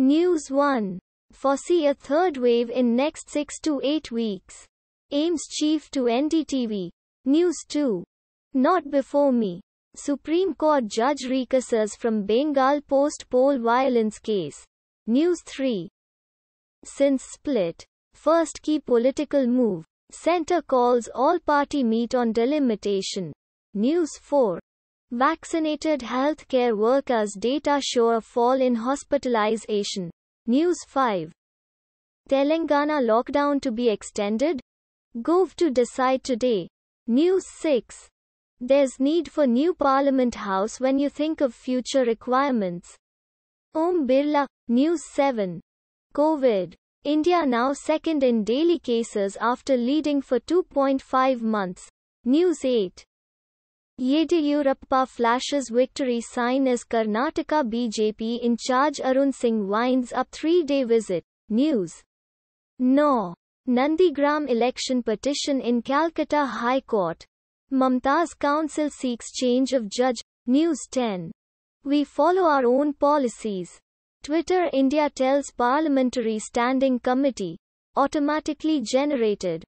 News 1. Foresee a third wave in next 6 to 8 weeks. Ames chief to NDTV. News 2. Not before me. Supreme Court judge recuses from Bengal post-poll violence case. News 3. Since split. First key political move. Center calls all party meet on delimitation. News 4. Vaccinated healthcare workers data show a fall in hospitalization. News 5. Telangana lockdown to be extended? Gov to decide today. News 6. There's need for new Parliament House when you think of future requirements. Om Birla, News 7. COVID. India now second in daily cases after leading for 2.5 months. News 8. Yediyurappa flashes victory sign as Karnataka BJP in charge Arun Singh winds up three-day visit. News. No. Nandigram election petition in Calcutta High Court. Mamta's council seeks change of judge. News 10. We follow our own policies. Twitter India tells parliamentary standing committee. Automatically generated.